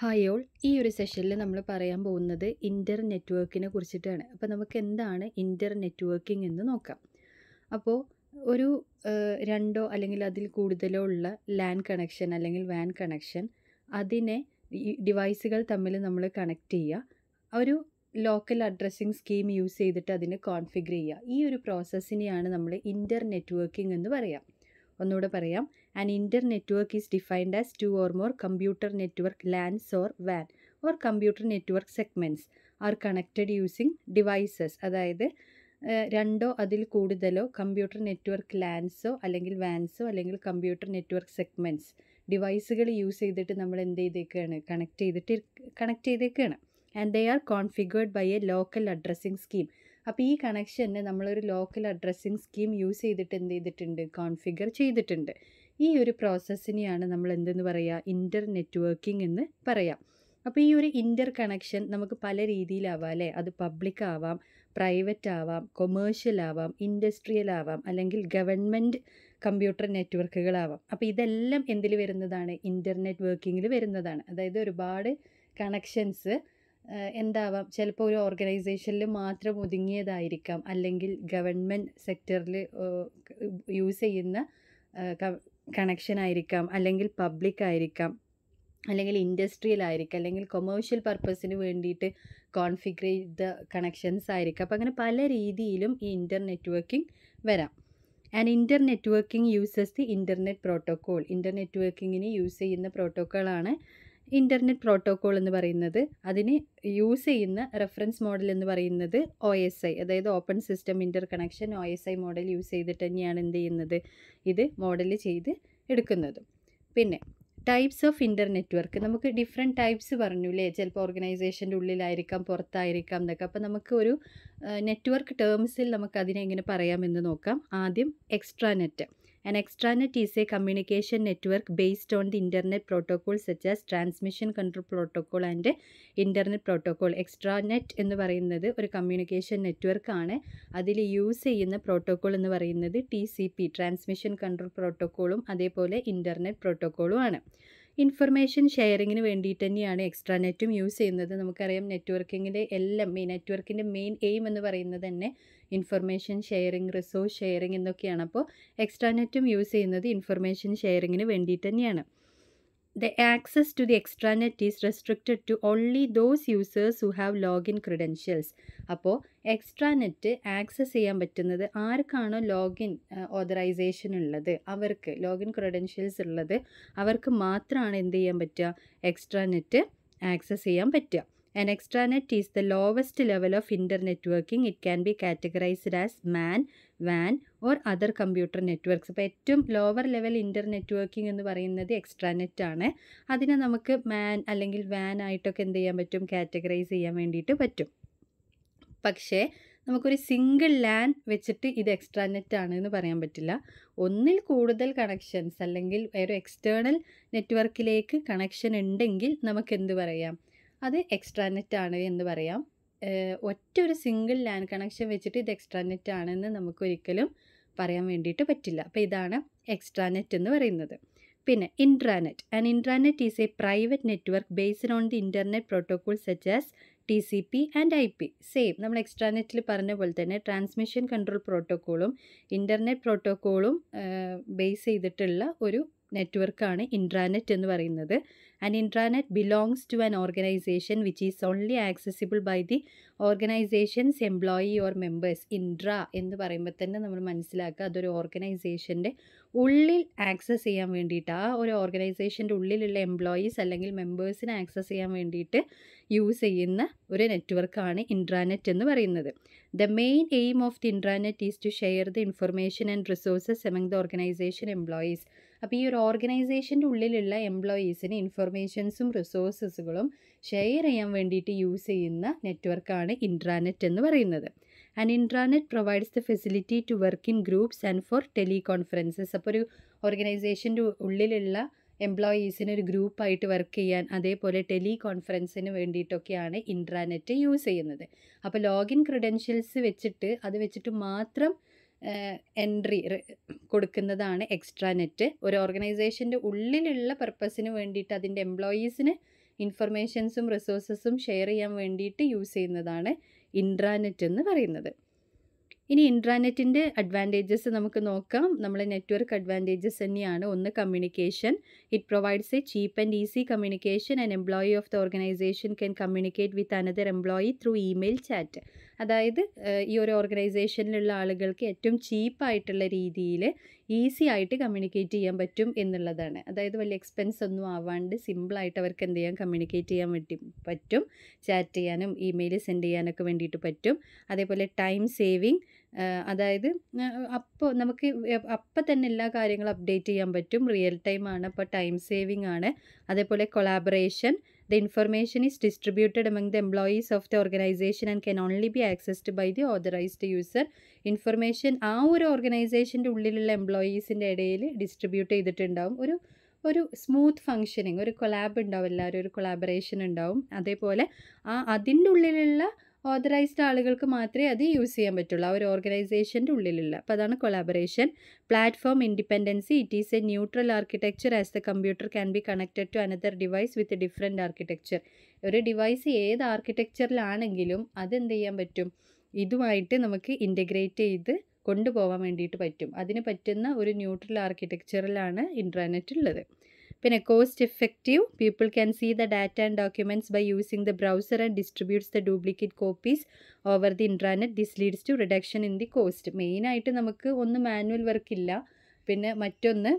Hi all ഈ ഒരു സെഷനിൽ നമ്മൾ പറയാൻ പോകുന്നത് ഇൻ്റർ നെറ്റ്വർക്കിനെ കുറിച്ചിട്ടാണ് അപ്പോൾ നമുക്ക് എന്താണ് ഇൻ്റർ നെറ്റ്വർക്കിംഗ് എന്ന് നോക്കാം അപ്പോൾ ഒരു രണ്ടോ അല്ലെങ്കിൽ അതിൽ കൂടുതലോ ഉള്ള ലാൻ കണക്ഷൻ അല്ലെങ്കിൽ വാൻ കണക്ഷൻ അതിനെ ഡിവൈസുകൾ തമ്മിൽ നമ്മൾ കണക്ട് ചെയ്യുക ഒരു ലോക്കൽ അഡ്രസ്സിംഗ് സ്കീം യൂസ് ചെയ്തിട്ട് അതിനെ കോൺഫിഗർ ചെയ്യുക ഈ ഒരു പ്രോസസ്സിനെയാണ് നമ്മൾ ഇൻ്റർ നെറ്റ്വർക്കിംഗ് എന്ന് പറയാം ഒന്നുകൂടെ പറയാം An inter network is defined as two or more computer network LANs or WAN or computer network segments are connected using devices അതായത് രണ്ടോ അതിൽ കൂടുതലോ കമ്പ്യൂട്ടർ നെറ്റ്വർക്ക് ലാൻസോ അല്ലെങ്കിൽ വാൻസോ അല്ലെങ്കിൽ കമ്പ്യൂട്ടർ നെറ്റ്വർക്ക് സെഗ്മെൻറ്റ്സ് ഡിവൈസുകൾ യൂസ് ചെയ്തിട്ട് നമ്മൾ എന്ത് ചെയ്തേക്കാണ് കണക്ട് ചെയ്തിട്ട് കണക്ട് ചെയ്തേക്കാണ് and they are configured by a local addressing scheme അപ്പോൾ ഈ കണക്ഷന് നമ്മളൊരു ലോക്കൽ അഡ്രസ്സിങ് സ്കീം യൂസ് ചെയ്തിട്ട് എന്ത് ചെയ്തിട്ടുണ്ട് കോൺഫിഗർ ചെയ്തിട്ടുണ്ട് ഈ ഒരു പ്രോസസ്സിനെയാണ് നമ്മൾ എന്തെന്ന് പറയുക ഇൻ്റർ നെറ്റ്വർക്കിംഗ് എന്ന് പറയാം അപ്പോൾ ഈ ഒരു ഇൻ്റർ കണക്ഷൻ നമുക്ക് പല രീതിയിലാവാം അല്ലേ അത് പബ്ലിക് ആവാം പ്രൈവറ്റ് ആവാം കൊമേഴ്ഷ്യൽ ആവാം ഇൻഡസ്ട്രിയൽ ആവാം അല്ലെങ്കിൽ ഗവൺമെൻറ് കമ്പ്യൂട്ടർ നെറ്റ്വർക്കുകളാവാം അപ്പോൾ ഇതെല്ലാം എന്തിൽ വരുന്നതാണ് ഇൻ്റർനെറ്റ് വർക്കിങ്ങിൽ വരുന്നതാണ് അതായത് ഒരുപാട് കണക്ഷൻസ് എന്താവാം ചിലപ്പോൾ ഒരു ഓർഗനൈസേഷനിൽ മാത്രം ഒതുങ്ങിയതായിരിക്കാം അല്ലെങ്കിൽ ഗവൺമെൻറ് സെക്ടറിൽ യൂസ് ചെയ്യുന്ന കണക്ഷൻ ആയിരിക്കാം അല്ലെങ്കിൽ പബ്ലിക് ആയിരിക്കാം അല്ലെങ്കിൽ ഇൻഡസ്ട്രിയൽ ആയിരിക്കാം അല്ലെങ്കിൽ കൊമേഴ്ഷ്യൽ പർപ്പസിന് വേണ്ടിയിട്ട് കോൺഫിഗർ ചെയ്ത കണക്ഷൻസ് ആയിരിക്കാം അപ്പോൾ അങ്ങനെ പല രീതിയിലും ഈ ഇൻ്റർനെറ്റ് വർക്കിംഗ് വരാം and internetworking uses the internet protocol ഇൻ്റർനെറ്റ് വർക്കിങ്ങിന് യൂസ് ചെയ്യുന്ന പ്രോട്ടോക്കോളാണ് ഇൻ്റർനെറ്റ് പ്രോട്ടോക്കോൾ എന്ന് പറയുന്നത് അതിന് യൂസ് ചെയ്യുന്ന റെഫറൻസ് മോഡൽ എന്ന് പറയുന്നത് ഒ എസ് ഐ അതായത് open system interconnection O S I model use ചെയ്തിട്ട് തന്നെയാണ് എന്ത് ചെയ്യുന്നത് ഇത് മോഡൽ ചെയ്ത് എടുക്കുന്നത് പിന്നെ ടൈപ്സ് ഓഫ് ഇൻ്റർ നെറ്റ്വർക്ക് നമുക്ക് ഡിഫറെൻ്റ് ടൈപ്സ് പറഞ്ഞു അല്ലേ ചിലപ്പോൾ ഓർഗനൈസേഷൻ്റെ ഉള്ളിലായിരിക്കാം പുറത്തായിരിക്കാം എന്നൊക്കെ അപ്പോൾ നമുക്ക് ഒരു നെറ്റ്വർക്ക് ടേംസിൽ നമുക്ക് അതിനെ എങ്ങനെ പറയാമെന്ന് നോക്കാം ആദ്യം extranet An extranet is a communication network based on the internet protocol such as transmission control protocol and internet protocol. Extranet എന്ന് പറയുന്നത് ഒരു കമ്മ്യൂണിക്കേഷൻ ആണ് അതിൽ യൂസ് ചെയ്യുന്ന പ്രോട്ടോക്കോൾ എന്ന് പറയുന്നത് T C P transmission control പ്രോട്ടോക്കോളും അതേപോലെ ഇൻ്റർനെറ്റ് പ്രോട്ടോക്കോളും ആണ് ഇൻഫർമേഷൻ ഷെയറിങ്ങിന് വേണ്ടിയിട്ട് തന്നെയാണ് എക്സ്ട്രാ നെറ്റും യൂസ് ചെയ്യുന്നത് നമുക്കറിയാം നെറ്റ്വർക്കിങ്ങിൻ്റെ എല്ലാം മെയിൻ നെറ്റ്വർക്കിൻ്റെ മെയിൻ എയിം എന്ന് പറയുന്നത് തന്നെ ഇൻഫർമേഷൻ ഷെയറിങ് റിസോഴ്സ് ഷെയറിങ് എന്നൊക്കെയാണ് അപ്പോൾ എക്സ്ട്രാ നെറ്റും യൂസ് ചെയ്യുന്നത് ഇൻഫർമേഷൻ ഷെയറിങ്ങിന് വേണ്ടിയിട്ട് തന്നെയാണ് the access to the extranet is restricted to only those users who have login credentials. അപ്പോൾ എക്സ്ട്രാനെറ്റ് ആക്സസ് ചെയ്യാൻ പറ്റുന്നത് ആർക്കാണോ ലോഗിൻ ഓതറൈസേഷൻ ഉള്ളത് അവർക്ക് ലോഗിൻ ക്രെഡൻഷ്യൽസ് ഉള്ളത് അവർക്ക് മാത്രമാണ് എന്ത് ചെയ്യാൻ പറ്റുക എക്സ്ട്രാനെറ്റ് ആക്സസ് ചെയ്യാൻ പറ്റുക extranet is the lowest level of internetworking it can be categorized as MAN വാൻ ഓർ അതർ കമ്പ്യൂട്ടർ നെറ്റ്വർക്ക്സ് അപ്പോൾ ഏറ്റവും ലോവർ ലെവൽ ഇൻ്റർനെറ്റ് വർക്കിംഗ് എന്ന് പറയുന്നത് എക്സ്ട്രാനെറ്റ് ആണ് അതിനെ നമുക്ക് മാൻ അല്ലെങ്കിൽ വാൻ ആയിട്ടൊക്കെ എന്ത് ചെയ്യാൻ പറ്റും കാറ്റഗറൈസ് ചെയ്യാൻ വേണ്ടിയിട്ട് പറ്റും പക്ഷേ നമുക്കൊരു സിംഗിൾ ലാൻ വെച്ചിട്ട് ഇത് എക്സ്ട്രാനെറ്റ് ആണ് എന്ന് പറയാൻ പറ്റില്ല ഒന്നിൽ കൂടുതൽ കണക്ഷൻസ് അല്ലെങ്കിൽ വേറെ എക്സ്റ്റേണൽ നെറ്റ്വർക്കിലേക്ക് കണക്ഷൻ ഉണ്ടെങ്കിൽ നമുക്ക് എന്ത് പറയാം അത് എക്സ്ട്രാ നെറ്റ് ആണ് എന്ന് പറയാം ഒറ്റ ഒരു സിംഗിൾ ലാൻ കണക്ഷൻ വെച്ചിട്ട് ഇത് എക്സ്ട്രാ നെറ്റ് ആണെന്ന് നമുക്കൊരിക്കലും പറയാൻ വേണ്ടിയിട്ട് പറ്റില്ല അപ്പോൾ ഇതാണ് എക്സ്ട്രാ നെറ്റ് എന്ന് പറയുന്നത് പിന്നെ intranet and intranet is a private network based on the internet protocol such as T C P and I P same നമ്മൾ എക്സ്ട്രാനെറ്റിൽ പറഞ്ഞ പോലെ തന്നെ ട്രാൻസ്മിഷൻ കൺട്രോൾ പ്രോട്ടോക്കോളും ഇൻ്റർനെറ്റ് പ്രോട്ടോക്കോളും ബേസ് ചെയ്തിട്ടുള്ള ഒരു നെറ്റ്വർക്കാണ് ഇൻട്രാനെറ്റ് എന്ന് പറയുന്നത് and intranet belongs to an organization which is only accessible by the organization's employee or members intra എന്ന് പറയുമ്പോൾ തന്നെ നമ്മൾ മനസ്സിലാക്കുക അതൊരു ഓർഗനൈസേഷൻ്റെ ഉള്ളിൽ ആക്സസ് ചെയ്യാൻ വേണ്ടിയിട്ട് ആ ഒരു ഓർഗനൈസേഷൻ്റെ ഉള്ളിലുള്ള എംപ്ലോയീസ് അല്ലെങ്കിൽ മെമ്പേഴ്സിനെ ആക്സസ് ചെയ്യാൻ വേണ്ടിയിട്ട് യൂസ് ചെയ്യുന്ന ഒരു നെറ്റ്വർക്കാണ് ഇൻട്രാനെറ്റ് എന്ന് പറയുന്നത് the main aim of the intranet is to share the information and resources among the organization employees അപ്പോൾ ഈ ഒരു ഓർഗനൈസേഷൻ്റെ ഉള്ളിലുള്ള എംപ്ലോയീസിന് ഇൻഫർമേഷൻസും റിസോഴ്സസുകളും ഷെയർ ചെയ്യാൻ വേണ്ടിയിട്ട് യൂസ് ചെയ്യുന്ന നെറ്റ്വർക്കാണ് ഇൻട്രാനെറ്റ് എന്ന് പറയുന്നത് and intranet provides the facility to work in groups and for teleconferences അപ്പോൾ ഒരു ഓർഗനൈസേഷൻ്റെ ഉള്ളിലുള്ള എംപ്ലോയീസിന് ഒരു ഗ്രൂപ്പായിട്ട് വർക്ക് ചെയ്യാൻ അതേപോലെ ടെലി വേണ്ടിയിട്ടൊക്കെയാണ് ഇൻട്രാനെറ്റ് യൂസ് ചെയ്യുന്നത് അപ്പോൾ ലോഗിൻ ക്രെഡൻഷ്യൽസ് വെച്ചിട്ട് അത് വെച്ചിട്ട് മാത്രം എൻട്രി കൊടുക്കുന്നതാണ് എക്സ്ട്രാ നെറ്റ് ഒരു ഓർഗനൈസേഷൻ്റെ ഉള്ളിലുള്ള പർപ്പസിന് വേണ്ടിയിട്ട് അതിൻ്റെ എംപ്ലോയീസിന് ഇൻഫർമേഷൻസും റിസോഴ്സസും ഷെയർ ചെയ്യാൻ വേണ്ടിയിട്ട് യൂസ് ചെയ്യുന്നതാണ് ഇൻട്രാനെറ്റ് എന്ന് പറയുന്നത് ഇനി ഇൻട്രാനെറ്റിൻ്റെ അഡ്വാൻറ്റേജസ് നമുക്ക് നോക്കാം നമ്മളെ നെറ്റ്വർക്ക് അഡ്വാൻറ്റേജസ് തന്നെയാണ് ഒന്ന് communication it provides a cheap and easy communication and employee of the organization can communicate with another employee through email chat അതായത് ഈ ഒരു ഓർഗനൈസേഷനിലുള്ള ആളുകൾക്ക് ഏറ്റവും ചീപ്പായിട്ടുള്ള രീതിയിൽ ഈസി ആയിട്ട് കമ്മ്യൂണിക്കേറ്റ് ചെയ്യാൻ പറ്റും എന്നുള്ളതാണ് അതായത് വലിയ എക്സ്പെൻസ് ഒന്നും ആവാണ്ട് സിമ്പിളായിട്ട് അവർക്ക് എന്ത് ചെയ്യാം കമ്മ്യൂണിക്കേറ്റ് ചെയ്യാൻ പറ്റും പറ്റും ചാറ്റ് ചെയ്യാനും ഇമെയിൽ സെൻഡ് ചെയ്യാനൊക്കെ വേണ്ടിയിട്ട് പറ്റും അതേപോലെ ടൈം സേവിങ് അതായത് അപ്പോൾ നമുക്ക് അപ്പം തന്നെ എല്ലാ കാര്യങ്ങളും അപ്ഡേറ്റ് ചെയ്യാൻ പറ്റും റിയൽ ടൈം ആണ് അപ്പോൾ ടൈം സേവിങ് ആണ് അതേപോലെ collaboration the information is distributed among the employees of the organization and can only be accessed by the authorized user information ആ ഒരു ഓർഗനൈസേഷൻ്റെ ഉള്ളിലുള്ള എംപ്ലോയീസിൻ്റെ ഇടയിൽ ഡിസ്ട്രിബ്യൂട്ട് ചെയ്തിട്ടുണ്ടാവും ഒരു ഒരു സ്മൂത്ത് ഫങ്ഷനിങ് ഒരു കൊലാബ് ഉണ്ടാവും എല്ലാവരും ഒരു കൊലാബറേഷൻ ഉണ്ടാവും അതേപോലെ ആ അതിൻ്റെ ഉള്ളിലുള്ള ഓതറൈസ്ഡ് ആളുകൾക്ക് മാത്രമേ അത് യൂസ് ചെയ്യാൻ പറ്റുള്ളൂ ആ ഒരു ഓർഗനൈസേഷൻ്റെ ഉള്ളിലുള്ള അപ്പോൾ അതാണ് collaboration platform independency it is a neutral architecture as the computer can be connected to another device with different architecture ഒരു ഡിവൈസ് ഏത് ആർക്കിടെക്ചറിലാണെങ്കിലും അതെന്ത് ചെയ്യാൻ പറ്റും ഇതുമായിട്ട് നമുക്ക് ഇൻ്റഗ്രേറ്റ് ചെയ്ത് കൊണ്ടുപോകാൻ വേണ്ടിയിട്ട് പറ്റും അതിന് പറ്റുന്ന ഒരു ന്യൂട്രൽ ആർക്കിടെക്ചറിലാണ് ഇൻ്റർനെറ്റ് ഉള്ളത് പിന്നെ cost effective people can see the data and documents by using the browser and distributes the duplicate copies over the intranet this leads to reduction in the cost മെയിനായിട്ട് നമുക്ക് ഒന്ന് മാനുവൽ വർക്ക് ഇല്ല പിന്നെ മറ്റൊന്ന്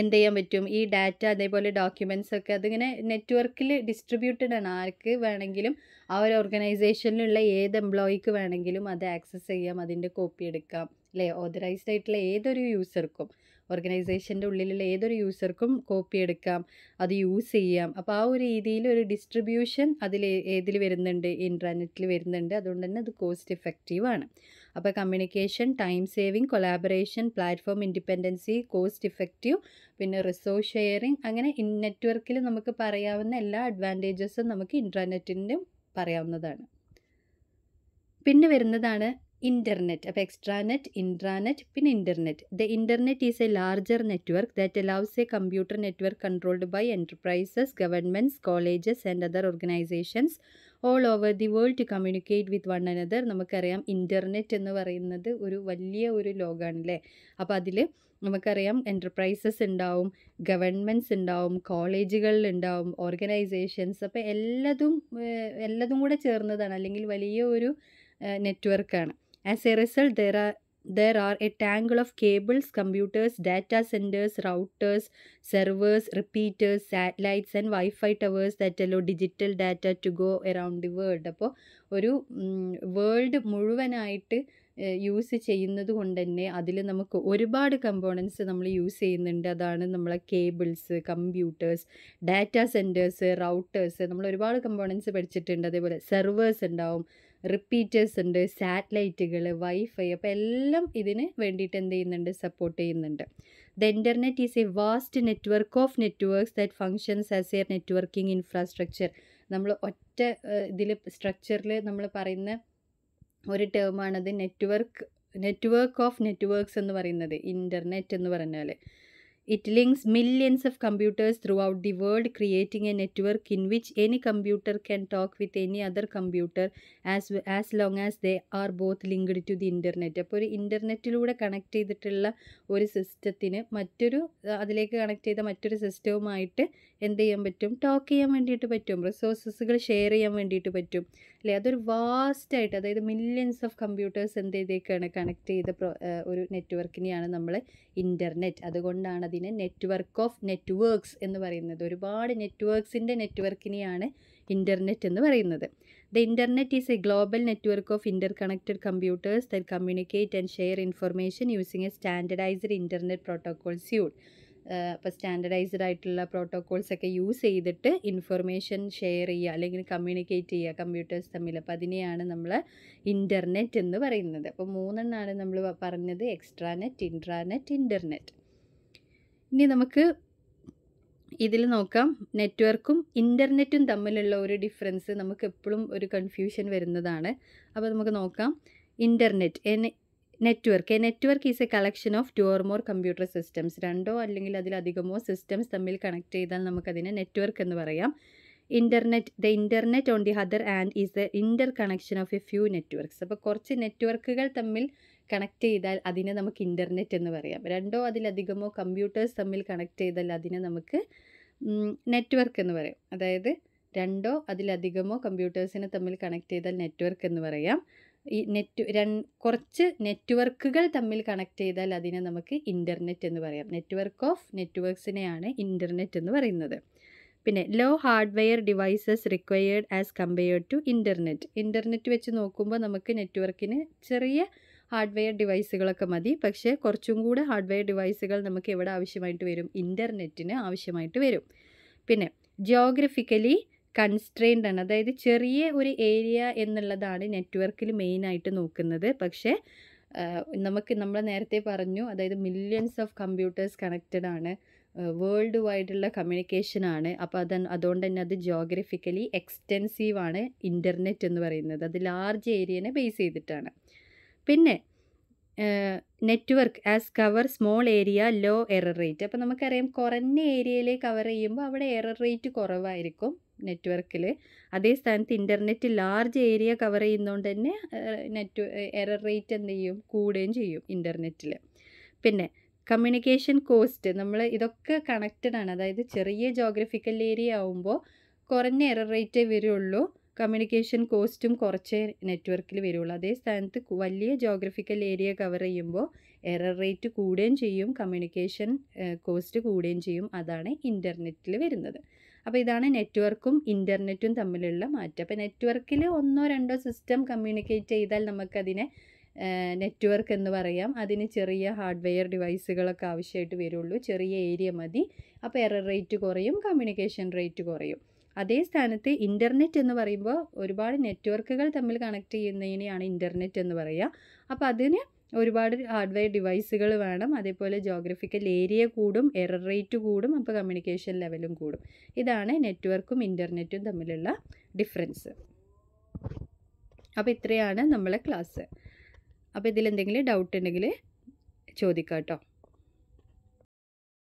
എന്ത് ചെയ്യാൻ പറ്റും ഈ ഡാറ്റ അതേപോലെ ഡോക്യുമെൻറ്റ്സ് ഒക്കെ അതിങ്ങനെ നെറ്റ്വർക്കിൽ ഡിസ്ട്രിബ്യൂട്ടഡ് ആണ് ആർക്ക് വേണമെങ്കിലും ആ ഒരു ഓർഗനൈസേഷനിലുള്ള ഏത് എംപ്ലോയിക്ക് വേണമെങ്കിലും അത് ആക്സസ് ചെയ്യാം അതിൻ്റെ കോപ്പി എടുക്കാം അല്ലേ ഓതറൈസ്ഡ് ആയിട്ടുള്ള ഏതൊരു യൂസർക്കും ഓർഗനൈസേഷൻ്റെ ഉള്ളിലുള്ള ഏതൊരു യൂസർക്കും കോപ്പി എടുക്കാം അത് യൂസ് ചെയ്യാം അപ്പോൾ ആ ഒരു രീതിയിൽ ഒരു ഡിസ്ട്രിബ്യൂഷൻ അതിൽ ഏതിൽ വരുന്നുണ്ട് ഇൻട്രാനെറ്റിൽ വരുന്നുണ്ട് അതുകൊണ്ട് തന്നെ അത് കോസ്റ്റ് എഫക്റ്റീവ് ആണ് അപ്പോൾ communication time saving collaboration platform independency cost effective പിന്നെ റിസോഴ്സ് ഷെയറിങ് അങ്ങനെ ഇൻ നെറ്റ്വർക്കിൽ നമുക്ക് പറയാവുന്ന എല്ലാ അഡ്വാൻറ്റേജസും നമുക്ക് ഇൻ്റർനെറ്റിൻ്റെ പറയാവുന്നതാണ് പിന്നെ വരുന്നതാണ് ഇൻ്റർനെറ്റ് അപ്പോൾ എക്സ്ട്രാനെറ്റ് ഇൻട്രാനെറ്റ് പിന്നെ internet the internet is a larger network that allows a computer network controlled by enterprises governments colleges and other organizations all over the world to communicate with one another നമുക്കറിയാം internet എന്ന് പറയുന്നത് ഒരു വലിയ ഒരു ലോകമാണല്ലേ അപ്പോൾ അതിൽ നമുക്കറിയാം എൻ്റർപ്രൈസസ് ഉണ്ടാവും ഗവൺമെൻറ്സ് ഉണ്ടാവും കോളേജുകളിൽ ഉണ്ടാവും ഓർഗനൈസേഷൻസ് അപ്പോൾ എല്ലതും എല്ലതും കൂടെ ചേർന്നതാണ് അല്ലെങ്കിൽ വലിയ ഒരു നെറ്റ്വർക്കാണ് As a result, there are there are a tangle of cables, computers, data centers, routers, servers, repeaters, satellites and Wi-Fi towers that allow digital data to go around the world. അപ്പോൾ ഒരു വേൾഡ് മുഴുവനായിട്ട് use ചെയ്യുന്നത് കൊണ്ട് തന്നെ അതിൽ നമുക്ക് ഒരുപാട് components നമ്മൾ യൂസ് ചെയ്യുന്നുണ്ട് അതാണ് നമ്മളെ cables computers data centres routers നമ്മൾ ഒരുപാട് കമ്പോണൻസ് പഠിച്ചിട്ടുണ്ട് അതേപോലെ സെർവേഴ്സ് ഉണ്ടാവും റിപ്പീറ്റേഴ്സ് ഉണ്ട് സാറ്റലൈറ്റുകൾ വൈഫൈ അപ്പോൾ എല്ലാം ഇതിന് വേണ്ടിയിട്ട് എന്ത് ചെയ്യുന്നുണ്ട് സപ്പോർട്ട് ചെയ്യുന്നുണ്ട് the internet is a vast network of networks that functions as a networking infrastructure നമ്മൾ ഒറ്റ ഇതിൽ സ്ട്രക്ചറിൽ നമ്മൾ പറയുന്ന ഒരു ടേമാണത് നെറ്റ്വർക്ക് നെറ്റ്വർക്ക് ഓഫ് നെറ്റ്വർക്ക്സ് എന്ന് പറയുന്നത് ഇൻ്റർനെറ്റ് എന്ന് പറഞ്ഞാൽ it links millions of computers throughout the world creating a network in which any computer can talk with any other computer as as long as they are both linked to the internet അപ്പോൾ ഒരു ഇൻ്റർനെറ്റിലൂടെ connect ചെയ്തിട്ടുള്ള ഒരു സിസ്റ്റത്തിന് മറ്റൊരു അതിലേക്ക് connect ചെയ്ത മറ്റൊരു സിസ്റ്റവുമായിട്ട് എന്ത് ചെയ്യാൻ പറ്റും ടോക്ക് ചെയ്യാൻ വേണ്ടിയിട്ട് പറ്റും റിസോഴ്സസുകൾ ഷെയർ ചെയ്യാൻ വേണ്ടിയിട്ട് പറ്റും അല്ലേ അതൊരു വാസ്റ്റ് ആയിട്ട് അതായത് മില്യൻസ് ഓഫ് കമ്പ്യൂട്ടേഴ്സ് എന്ത് ചെയ്തേക്കാണ് കണക്ട് ചെയ്ത ഒരു നെറ്റ്വർക്കിനെയാണ് നമ്മൾ ഇൻ്റർനെറ്റ് അതുകൊണ്ടാണ് അത് പിന്നെ നെറ്റ്വർക്ക് ഓഫ് നെറ്റ്വർക്ക്സ് എന്ന് പറയുന്നത് ഒരുപാട് നെറ്റ്വർക്ക്സിൻ്റെ നെറ്റ്വർക്കിനെയാണ് ഇൻ്റർനെറ്റ് എന്ന് പറയുന്നത് the internet is a global network of interconnected computers that communicate and share information using a standardized internet protocol suite അപ്പോൾ സ്റ്റാൻഡർഡൈസ്ഡ് ആയിട്ടുള്ള പ്രോട്ടോക്കോൾസ് ഒക്കെ യൂസ് ചെയ്തിട്ട് ഇൻഫർമേഷൻ ഷെയർ ചെയ്യുക അല്ലെങ്കിൽ കമ്മ്യൂണിക്കേറ്റ് ചെയ്യുക കമ്പ്യൂട്ടേഴ്സ് തമ്മിൽ അപ്പോൾ അതിനെയാണ് നമ്മൾ ഇൻ്റർനെറ്റ് എന്ന് പറയുന്നത് അപ്പോൾ മൂന്നെണ്ണമാണ് നമ്മൾ പറഞ്ഞത് എക്സ്ട്രാനെറ്റ് ഇൻട്രാനെറ്റ് ഇൻ്റർനെറ്റ് ഇനി നമുക്ക് ഇതിൽ നോക്കാം നെറ്റ്വർക്കും ഇൻ്റർനെറ്റും തമ്മിലുള്ള ഒരു ഡിഫറൻസ് നമുക്ക് എപ്പോഴും ഒരു കൺഫ്യൂഷൻ വരുന്നതാണ് അപ്പോൾ നമുക്ക് നോക്കാം internet network a network is a collection of two or more computer systems രണ്ടോ അല്ലെങ്കിൽ അതിലധികമോ സിസ്റ്റംസ് തമ്മിൽ കണക്ട് ചെയ്താൽ നമുക്കതിനെ നെറ്റ്വർക്ക് എന്ന് പറയാം internet the internet on the other hand is a interconnection of a few networks അപ്പോൾ കുറച്ച് നെറ്റ്വർക്കുകൾ തമ്മിൽ കണക്ട് ചെയ്താൽ അതിനെ നമുക്ക് ഇൻ്റർനെറ്റ് എന്ന് പറയാം രണ്ടോ അതിലധികമോ കമ്പ്യൂട്ടേഴ്സ് തമ്മിൽ കണക്ട് ചെയ്താൽ അതിനെ നമുക്ക് നെറ്റ്വർക്ക് എന്ന് പറയും അതായത് രണ്ടോ അതിലധികമോ കമ്പ്യൂട്ടേഴ്സിനെ തമ്മിൽ കണക്ട് ചെയ്താൽ നെറ്റ്വർക്ക് എന്ന് പറയാം ഈ നെറ്റ് കുറച്ച് നെറ്റ്വർക്കുകൾ തമ്മിൽ കണക്ട് ചെയ്താൽ അതിനെ നമുക്ക് ഇൻ്റർനെറ്റ് എന്ന് പറയാം നെറ്റ്വർക്ക് ഓഫ് നെറ്റ്വർക്ക്സിനെയാണ് ഇൻ്റർനെറ്റ് എന്ന് പറയുന്നത് പിന്നെ low hardware devices required as compared to internet internet വെച്ച് നോക്കുമ്പോൾ നമുക്ക് നെറ്റ്വർക്കിന് ചെറിയ ഹാർഡ്വെയർ ഡിവൈസുകളൊക്കെ മതി പക്ഷേ കുറച്ചും കൂടെ ഹാർഡ്വെയർ ഡിവൈസുകൾ നമുക്ക് എവിടെ ആവശ്യമായിട്ട് വരും ഇൻ്റർനെറ്റിന് ആവശ്യമായിട്ട് വരും പിന്നെ ജിയോഗ്രഫിക്കലി കൺസ്ട്രെയിൻഡ് ആണ് അതായത് ചെറിയ ഒരു ഏരിയ എന്നുള്ളതാണ് നെറ്റ്വർക്കിൽ മെയിനായിട്ട് നോക്കുന്നത് പക്ഷേ നമുക്ക് നമ്മൾ നേരത്തെ പറഞ്ഞു അതായത് മില്യൺസ് ഓഫ് കമ്പ്യൂട്ടേഴ്സ് കണക്റ്റഡ് ആണ് വേൾഡ് വൈഡുള്ള കമ്മ്യൂണിക്കേഷനാണ് അപ്പോൾ അത് അതുകൊണ്ട് തന്നെ അത് ജോഗ്രഫിക്കലി ആണ് ഇൻ്റർനെറ്റ് എന്ന് പറയുന്നത് അത് ലാർജ് ഏരിയനെ ബേസ് ചെയ്തിട്ടാണ് പിന്നെ network as cover small area low error rate അപ്പോൾ നമുക്കറിയാം കുറഞ്ഞ ഏരിയയിലെ കവർ ചെയ്യുമ്പോൾ അവിടെ എറർ റേറ്റ് കുറവായിരിക്കും നെറ്റ്വർക്കിൽ അതേ സ്ഥാനത്ത് ഇൻ്റർനെറ്റ് ലാർജ് ഏരിയ കവർ ചെയ്യുന്നതുകൊണ്ട് തന്നെ നെറ്റ് എറർ റേറ്റ് എന്ത് ചെയ്യും കൂടുകയും ചെയ്യും ഇൻ്റർനെറ്റിൽ പിന്നെ കമ്മ്യൂണിക്കേഷൻ കോസ്റ്റ് നമ്മൾ ഇതൊക്കെ കണക്റ്റഡ് ആണ് അതായത് ചെറിയ ജോഗ്രഫിക്കൽ ഏരിയ ആവുമ്പോൾ കുറഞ്ഞ എറർ റേറ്റേ വരുള്ളൂ കമ്മ്യൂണിക്കേഷൻ കോസ്റ്റും കുറച്ചേ നെറ്റ്വർക്കിൽ വരുള്ളൂ അതേ സ്ഥാനത്ത് വലിയ ജോഗ്രഫിക്കൽ ഏരിയ കവർ ചെയ്യുമ്പോൾ എറർ റേറ്റ് കൂടുകയും ചെയ്യും കമ്മ്യൂണിക്കേഷൻ കോസ്റ്റ് കൂടുകയും ചെയ്യും അതാണ് ഇൻ്റർനെറ്റിൽ വരുന്നത് അപ്പോൾ ഇതാണ് നെറ്റ്വർക്കും ഇൻ്റർനെറ്റും തമ്മിലുള്ള മാറ്റം അപ്പോൾ നെറ്റ്വർക്കിൽ ഒന്നോ രണ്ടോ സിസ്റ്റം കമ്മ്യൂണിക്കേറ്റ് ചെയ്താൽ നമുക്കതിനെ നെറ്റ്വർക്ക് എന്ന് പറയാം അതിന് ചെറിയ ഹാർഡ്വെയർ ഡിവൈസുകളൊക്കെ ആവശ്യമായിട്ട് വരുള്ളൂ ചെറിയ ഏരിയ മതി അപ്പോൾ എറർ റേറ്റ് കുറയും കമ്മ്യൂണിക്കേഷൻ റേറ്റ് കുറയും അതേ സ്ഥാനത്ത് ഇൻ്റർനെറ്റ് എന്ന് പറയുമ്പോൾ ഒരുപാട് നെറ്റ്വർക്കുകൾ തമ്മിൽ കണക്ട് ചെയ്യുന്നതിനെയാണ് ഇൻ്റർനെറ്റ് എന്ന് പറയുക അപ്പോൾ അതിന് ഒരുപാട് ഹാർഡ്വെയർ ഡിവൈസുകൾ വേണം അതേപോലെ ജോഗ്രഫിക്കൽ ഏരിയ കൂടും എറർ റേറ്റ് കൂടും അപ്പോൾ കമ്മ്യൂണിക്കേഷൻ ലെവലും കൂടും ഇതാണ് നെറ്റ്വർക്കും ഇൻ്റർനെറ്റും തമ്മിലുള്ള ഡിഫറൻസ് അപ്പോൾ ഇത്രയാണ് നമ്മളെ ക്ലാസ് അപ്പോൾ ഇതിലെന്തെങ്കിലും ഡൗട്ട് ഉണ്ടെങ്കിൽ ചോദിക്കാം കേട്ടോ